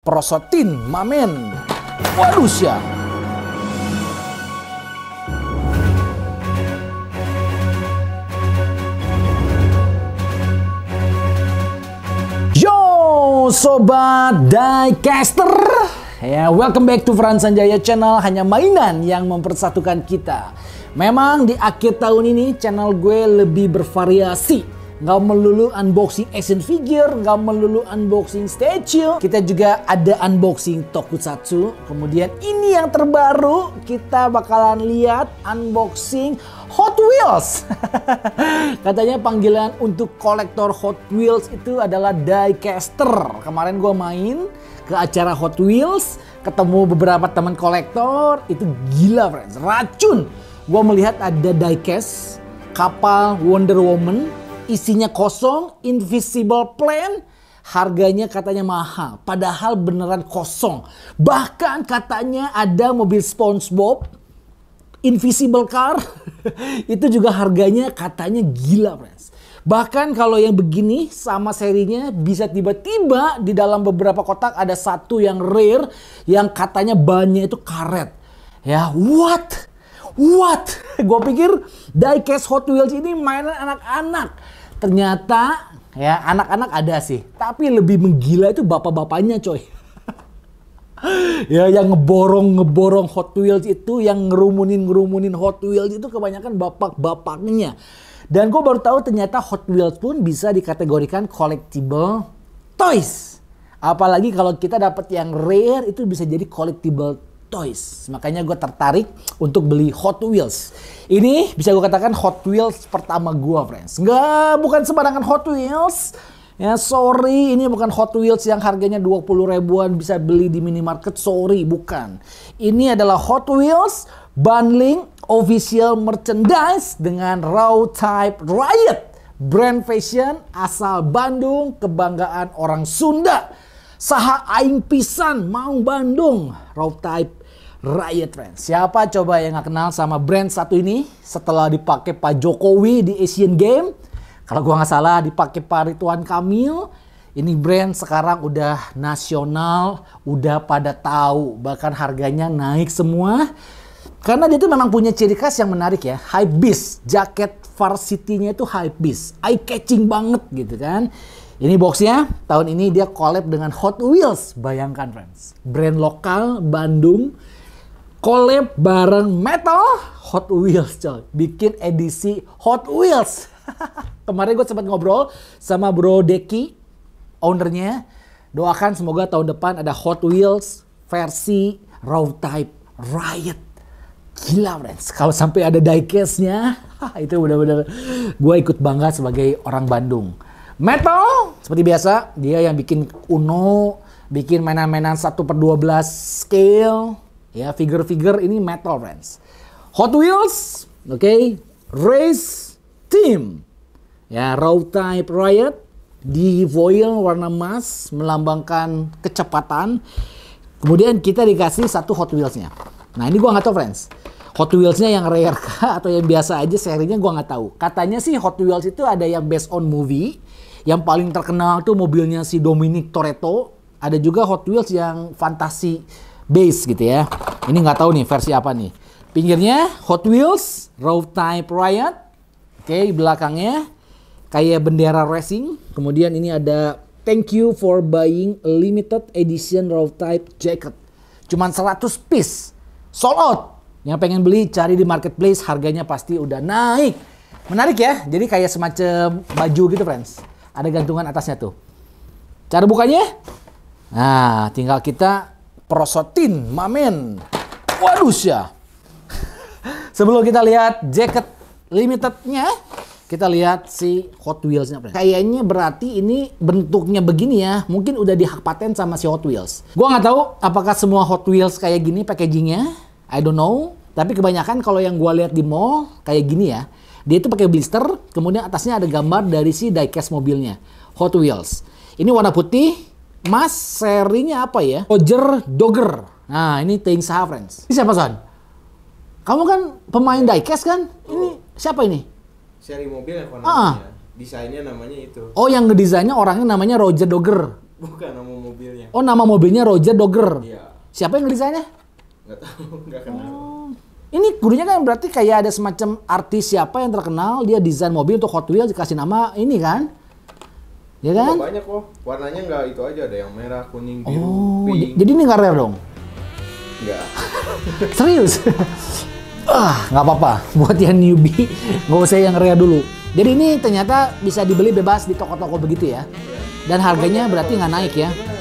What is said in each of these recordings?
Prosotin, mamen. manusia. Yo, sobat diecaster. Ya, welcome back to Fran Sanjaya Channel, hanya mainan yang mempersatukan kita. Memang di akhir tahun ini channel gue lebih bervariasi nggak melulu unboxing action figure, nggak melulu unboxing statue. Kita juga ada unboxing tokusatsu. Kemudian ini yang terbaru, kita bakalan lihat unboxing Hot Wheels. Katanya panggilan untuk kolektor Hot Wheels itu adalah diecaster. Kemarin gue main ke acara Hot Wheels, ketemu beberapa teman kolektor, itu gila friends, racun. Gue melihat ada diecast kapal Wonder Woman isinya kosong, invisible plan, harganya katanya mahal, padahal beneran kosong. Bahkan katanya ada mobil SpongeBob invisible car itu juga harganya katanya gila, friends. Bahkan kalau yang begini sama serinya bisa tiba-tiba di dalam beberapa kotak ada satu yang rare yang katanya bannya itu karet. Ya, what? What? Gue pikir diecast Hot Wheels ini mainan anak-anak ternyata ya anak-anak ada sih tapi lebih menggila itu bapak-bapaknya coy ya yang ngeborong ngeborong Hot Wheels itu yang ngerumunin ngerumunin Hot Wheels itu kebanyakan bapak-bapaknya dan gue baru tahu ternyata Hot Wheels pun bisa dikategorikan collectible toys apalagi kalau kita dapat yang rare itu bisa jadi collectible toys. Makanya gue tertarik untuk beli Hot Wheels. Ini bisa gue katakan Hot Wheels pertama gue, friends. Nggak, bukan sembarangan Hot Wheels. Ya sorry, ini bukan Hot Wheels yang harganya 20 ribuan bisa beli di minimarket. Sorry, bukan. Ini adalah Hot Wheels bundling official merchandise dengan Raw Type Riot. Brand fashion asal Bandung, kebanggaan orang Sunda. Saha aing pisan mau Bandung. Raw Type Raya, Friends. Siapa coba yang gak kenal sama brand satu ini setelah dipakai Pak Jokowi di Asian Game? Kalau gua nggak salah dipakai Pak Rituan Kamil. Ini brand sekarang udah nasional, udah pada tahu, bahkan harganya naik semua. Karena dia itu memang punya ciri khas yang menarik ya, high beast, jaket varsity-nya itu high beast, eye catching banget gitu kan. Ini boxnya tahun ini dia collab dengan Hot Wheels, bayangkan friends. Brand lokal Bandung collab bareng Metal Hot Wheels coy. Bikin edisi Hot Wheels. Kemarin gue sempat ngobrol sama Bro Deki, ownernya. Doakan semoga tahun depan ada Hot Wheels versi Road Type Riot. Gila friends, kalau sampai ada diecast-nya, itu benar-benar gue ikut bangga sebagai orang Bandung. Metal, seperti biasa, dia yang bikin Uno, bikin mainan-mainan 1 per 12 scale, Ya, figure-figure ini metal friends. Hot Wheels, oke, okay. race team. Ya, road type riot di foil warna emas melambangkan kecepatan. Kemudian kita dikasih satu Hot Wheels-nya. Nah, ini gua nggak tahu friends. Hot Wheels-nya yang rare kah atau yang biasa aja serinya gua nggak tahu. Katanya sih Hot Wheels itu ada yang based on movie, yang paling terkenal tuh mobilnya si Dominic Toretto. Ada juga Hot Wheels yang fantasi base gitu ya. Ini nggak tahu nih versi apa nih. Pinggirnya Hot Wheels, Road Type Riot. Oke, okay, belakangnya kayak bendera racing. Kemudian ini ada thank you for buying limited edition Road Type jacket. Cuman 100 piece. Sold out. Yang pengen beli cari di marketplace harganya pasti udah naik. Menarik ya. Jadi kayak semacam baju gitu, friends. Ada gantungan atasnya tuh. Cara bukanya? Nah, tinggal kita prosotin, mamen. Waduh ya. Sebelum kita lihat jacket limitednya, kita lihat si Hot Wheels-nya. Kayaknya berarti ini bentuknya begini ya. Mungkin udah dihak paten sama si Hot Wheels. Gua nggak tahu apakah semua Hot Wheels kayak gini packagingnya. I don't know. Tapi kebanyakan kalau yang gua lihat di mall kayak gini ya. Dia itu pakai blister, kemudian atasnya ada gambar dari si diecast mobilnya. Hot Wheels. Ini warna putih, Mas serinya apa ya? Roger Dogger. Nah, ini Ting Saha Friends. Ini siapa Son? Kamu kan pemain diecast kan? Ini siapa ini? Seri mobil yang namanya. Ah. Iya. Desainnya namanya itu. Oh, yang ngedesainnya orangnya namanya Roger Dogger. Bukan nama mobilnya. Oh, nama mobilnya Roger Dogger. Iya. Siapa yang ngedesainnya? Enggak tahu, enggak kenal. Oh. Ini gurunya kan berarti kayak ada semacam artis siapa yang terkenal dia desain mobil untuk Hot Wheels dikasih nama ini kan? Ya kan? Oh, banyak kok. Warnanya nggak itu aja, ada yang merah, kuning, oh, biru, oh, pink. Jadi ini nggak rare dong? Nggak. Serius? ah, nggak apa-apa. Buat yang newbie, nggak usah yang rare dulu. Jadi ini ternyata bisa dibeli bebas di toko-toko begitu ya? Iya. Dan harganya berarti nggak naik ya? Iya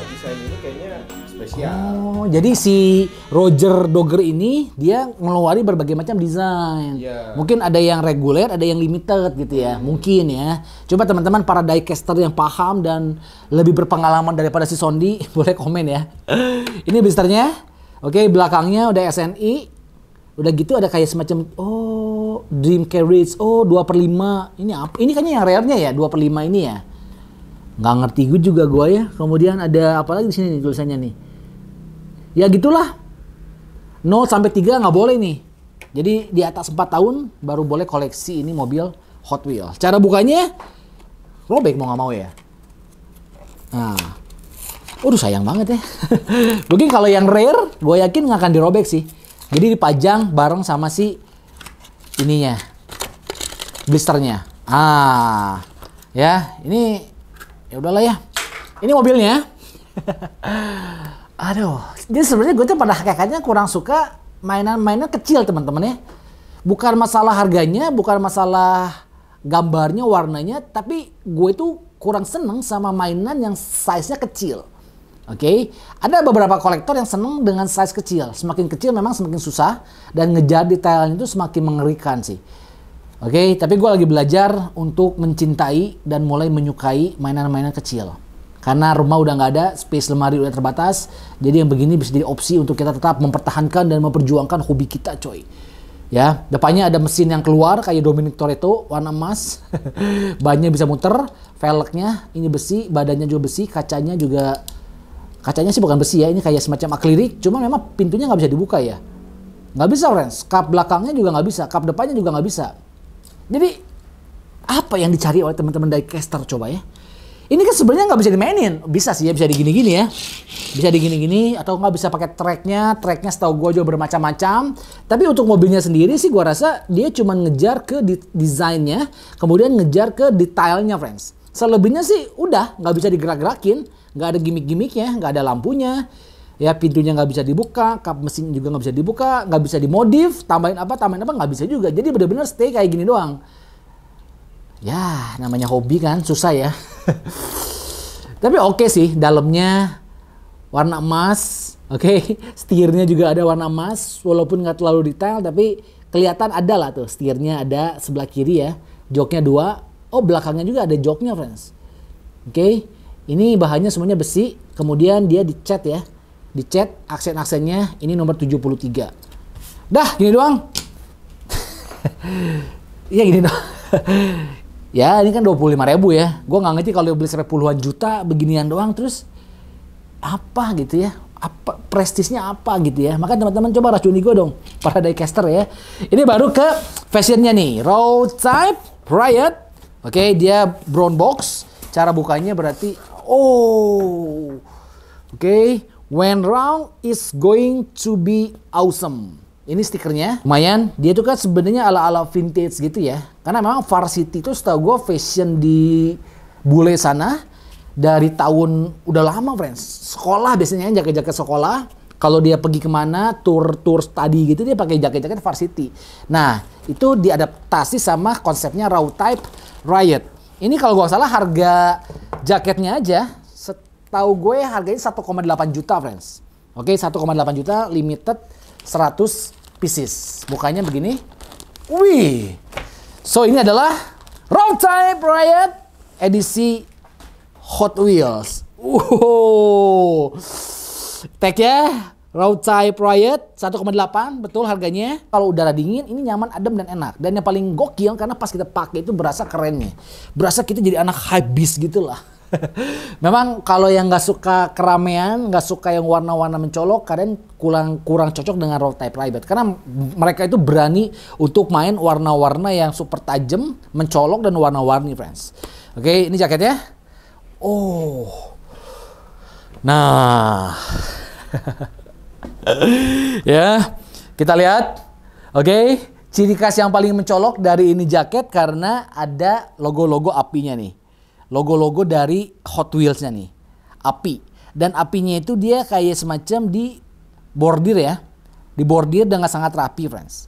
spesial. Oh, jadi si Roger Dogger ini dia ngeluarin berbagai macam desain. Yeah. Mungkin ada yang reguler, ada yang limited gitu ya. Hmm. Mungkin ya. Coba teman-teman para diecaster yang paham dan lebih berpengalaman daripada si Sondi boleh komen ya. ini blisternya. Oke, belakangnya udah SNI. Udah gitu ada kayak semacam oh Dream Carriage. Oh, 2 per 5. Ini apa? Ini kayaknya yang rare-nya ya, 2 per 5 ini ya nggak ngerti gue juga gue ya. Kemudian ada apa lagi di sini nih tulisannya nih? ya gitulah 0 sampai 3 nggak boleh nih jadi di atas 4 tahun baru boleh koleksi ini mobil Hot Wheels cara bukanya robek mau nggak mau ya nah Waduh sayang banget ya. Mungkin kalau yang rare, gue yakin nggak akan dirobek sih. Jadi dipajang bareng sama si ininya, blisternya. Ah, ya ini ya udahlah ya. Ini mobilnya. Aduh, jadi sebenarnya gue tuh pada hakikatnya kurang suka mainan-mainan kecil teman-teman ya. Bukan masalah harganya, bukan masalah gambarnya, warnanya, tapi gue tuh kurang seneng sama mainan yang size-nya kecil. Oke, okay? ada beberapa kolektor yang seneng dengan size kecil. Semakin kecil memang semakin susah dan ngejar detailnya itu semakin mengerikan sih. Oke, okay? tapi gue lagi belajar untuk mencintai dan mulai menyukai mainan-mainan kecil karena rumah udah nggak ada, space lemari udah terbatas, jadi yang begini bisa jadi opsi untuk kita tetap mempertahankan dan memperjuangkan hobi kita, coy. Ya, depannya ada mesin yang keluar kayak Dominic Toretto warna emas. Bannya bisa muter, velgnya ini besi, badannya juga besi, kacanya juga kacanya sih bukan besi ya, ini kayak semacam akrilik, cuma memang pintunya nggak bisa dibuka ya. Nggak bisa, Friends. Kap belakangnya juga nggak bisa, kap depannya juga nggak bisa. Jadi apa yang dicari oleh teman-teman diecaster coba ya? Ini kan sebenarnya nggak bisa dimainin. Bisa sih ya, bisa digini-gini ya. Bisa digini-gini atau nggak bisa pakai tracknya. Tracknya setahu gue juga bermacam-macam. Tapi untuk mobilnya sendiri sih gue rasa dia cuma ngejar ke desainnya. Kemudian ngejar ke detailnya, friends. Selebihnya sih udah nggak bisa digerak-gerakin. Nggak ada gimmick-gimmicknya, nggak ada lampunya ya pintunya nggak bisa dibuka, kap mesin juga nggak bisa dibuka, nggak bisa dimodif, tambahin apa, tambahin apa nggak bisa juga. Jadi benar-benar stay kayak gini doang ya namanya hobi kan susah ya tapi oke okay sih dalamnya warna emas oke okay? setirnya juga ada warna emas walaupun nggak terlalu detail tapi kelihatan ada lah tuh setirnya ada sebelah kiri ya joknya dua oh belakangnya juga ada joknya friends oke okay? ini bahannya semuanya besi kemudian dia dicat ya dicat aksen-aksennya ini nomor 73 dah gini doang ya gini doang ya ini kan 25 ribu ya gue nggak ngerti kalau beli sampai puluhan juta beginian doang terus apa gitu ya apa prestisnya apa gitu ya maka teman-teman coba racuni gue dong para diecaster ya ini baru ke fashionnya nih raw type riot oke okay, dia brown box cara bukanya berarti oh oke okay, when round is going to be awesome ini stikernya, lumayan. Dia tuh kan sebenarnya ala-ala vintage gitu ya. Karena memang varsity itu setahu gue fashion di bule sana dari tahun udah lama friends. Sekolah biasanya jaket-jaket sekolah. Kalau dia pergi kemana, tour-tour tadi gitu dia pakai jaket-jaket varsity. Nah itu diadaptasi sama konsepnya raw type riot. Ini kalau gue salah harga jaketnya aja setahu gue ya harganya 1,8 juta friends. Oke, 1,8 juta limited 100 Pisces. bukanya begini. Wih. So ini adalah Wrong Type Riot edisi Hot Wheels. Tag ya. Road Type Riot 1,8 betul harganya. Kalau udara dingin ini nyaman, adem dan enak. Dan yang paling gokil karena pas kita pakai itu berasa kerennya. Berasa kita jadi anak high beast gitu lah. Memang kalau yang nggak suka keramaian, nggak suka yang warna-warna mencolok, kalian kurang kurang cocok dengan roll type private karena mereka itu berani untuk main warna-warna yang super tajam, mencolok dan warna-warni, friends. Oke, ini jaketnya. Oh. Nah. ya, kita lihat. Oke. Ciri khas yang paling mencolok dari ini jaket karena ada logo-logo apinya nih logo-logo dari Hot Wheels-nya nih. Api. Dan apinya itu dia kayak semacam di bordir ya. Di bordir dengan sangat rapi, friends.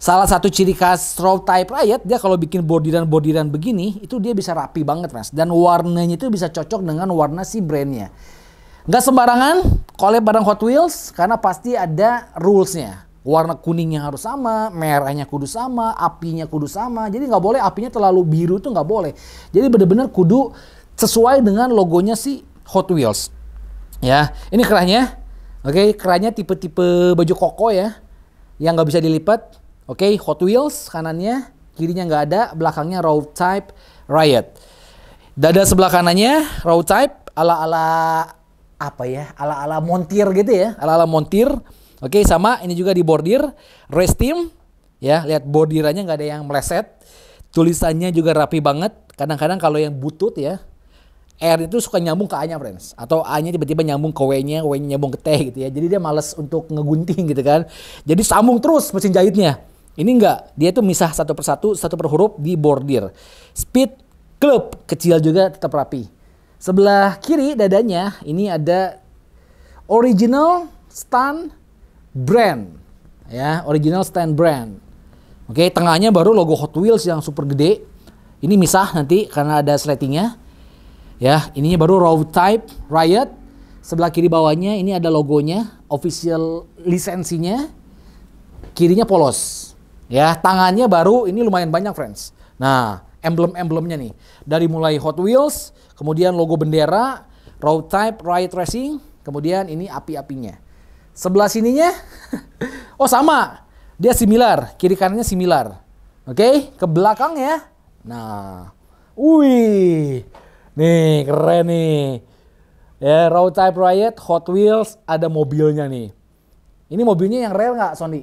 Salah satu ciri khas Stroll type riot dia kalau bikin bordiran-bordiran begini itu dia bisa rapi banget friends. dan warnanya itu bisa cocok dengan warna si brandnya. Nggak sembarangan kalau barang Hot Wheels karena pasti ada rules-nya warna kuningnya harus sama, merahnya kudu sama, apinya kudu sama. Jadi nggak boleh apinya terlalu biru itu nggak boleh. Jadi bener-bener kudu sesuai dengan logonya si Hot Wheels. Ya, ini kerahnya, Oke, okay, kerahnya tipe-tipe baju koko ya, yang nggak bisa dilipat. Oke, okay, Hot Wheels kanannya, kirinya nggak ada, belakangnya Road Type Riot. Dada sebelah kanannya Road Type ala-ala apa ya? Ala-ala montir gitu ya, ala-ala montir. Oke, sama ini juga di bordir race team ya, lihat bordirannya nggak ada yang meleset. Tulisannya juga rapi banget. Kadang-kadang kalau yang butut ya, R itu suka nyambung ke A-nya, friends. Atau A-nya tiba-tiba nyambung ke W-nya, W-nya nyambung ke T gitu ya. Jadi dia males untuk ngegunting gitu kan. Jadi sambung terus mesin jahitnya. Ini enggak, dia itu misah satu persatu, satu per huruf di bordir. Speed Club kecil juga tetap rapi. Sebelah kiri dadanya ini ada original stun brand ya, original stand brand. Oke, okay, tengahnya baru logo Hot Wheels yang super gede. Ini misah nanti karena ada slatingnya. Ya, ininya baru raw type Riot. Sebelah kiri bawahnya ini ada logonya, official lisensinya. Kirinya polos. Ya, tangannya baru ini lumayan banyak, friends. Nah, emblem-emblemnya nih. Dari mulai Hot Wheels, kemudian logo bendera, Road type Riot Racing, kemudian ini api-apinya. Sebelah sininya, oh sama. Dia similar, kiri kanannya similar. Oke, okay? ke belakang ya. Nah, wih. Nih, keren nih. Ya, road Type Riot, Hot Wheels, ada mobilnya nih. Ini mobilnya yang rare nggak, Sony?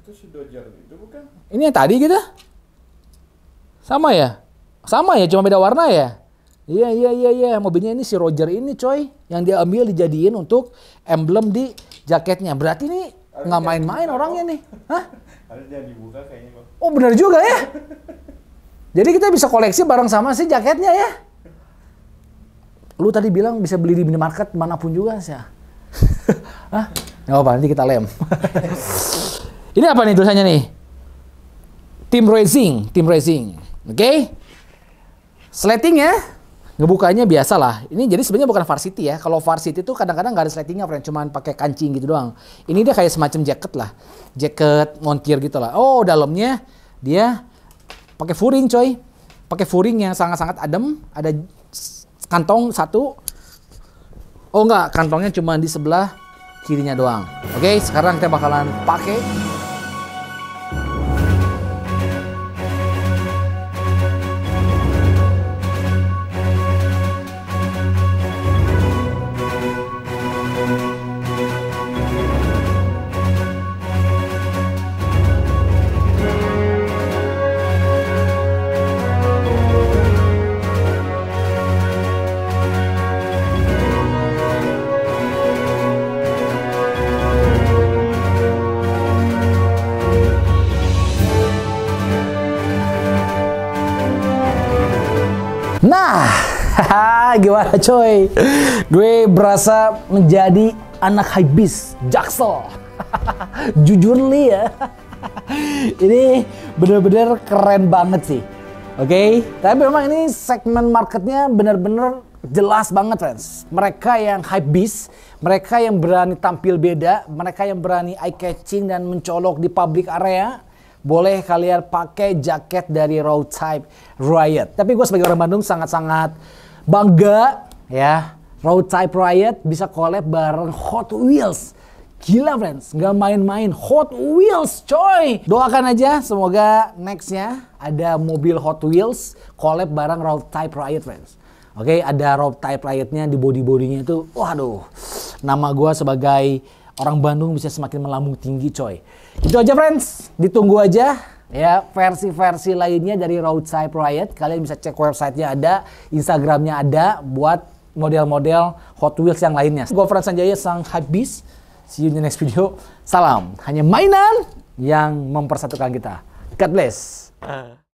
Itu si Dodger itu bukan? Ini yang tadi gitu? Sama ya? Sama ya, cuma beda warna ya? Iya, iya, iya, iya. Mobilnya ini si Roger ini coy. Yang dia ambil dijadiin untuk emblem di jaketnya. Berarti ini nggak main-main orangnya nih. Hah? Harus dibuka kayaknya Oh benar juga ya. Jadi kita bisa koleksi bareng sama sih jaketnya ya. Lu tadi bilang bisa beli di minimarket manapun juga sih. Hah? Gak apa, nanti kita lem. ini apa nih tulisannya nih? Team racing, team racing. Oke. Okay? Sleting ya ngebukanya biasa lah. Ini jadi sebenarnya bukan varsity ya. Kalau varsity itu kadang-kadang nggak ada slidingnya, friend. Cuman pakai kancing gitu doang. Ini dia kayak semacam jaket lah, jaket montir gitu lah. Oh, dalamnya dia pakai furing coy, pakai furing yang sangat-sangat adem. Ada kantong satu. Oh enggak, kantongnya cuma di sebelah kirinya doang. Oke, sekarang kita bakalan pakai gimana coy? Gue berasa menjadi anak hibis, jaksel. Jujur li ya. ini bener-bener keren banget sih. Oke, okay? tapi memang ini segmen marketnya bener-bener jelas banget friends. Mereka yang beast, mereka yang berani tampil beda, mereka yang berani eye catching dan mencolok di public area, boleh kalian pakai jaket dari Road Type Riot. Tapi gue sebagai orang Bandung sangat-sangat Bangga ya. Road Type Riot bisa collab bareng Hot Wheels. Gila friends, nggak main-main. Hot Wheels coy. Doakan aja semoga nextnya ada mobil Hot Wheels collab bareng Road Type Riot friends. Oke, okay, ada Road Type riotnya di body-bodinya itu. Waduh, nama gue sebagai orang Bandung bisa semakin melambung tinggi coy. Itu aja friends, ditunggu aja ya versi-versi lainnya dari Roadside Riot kalian bisa cek websitenya ada Instagramnya ada buat model-model Hot Wheels yang lainnya gue Fran Sanjaya sang habis see you in the next video salam hanya mainan yang mempersatukan kita God bless uh.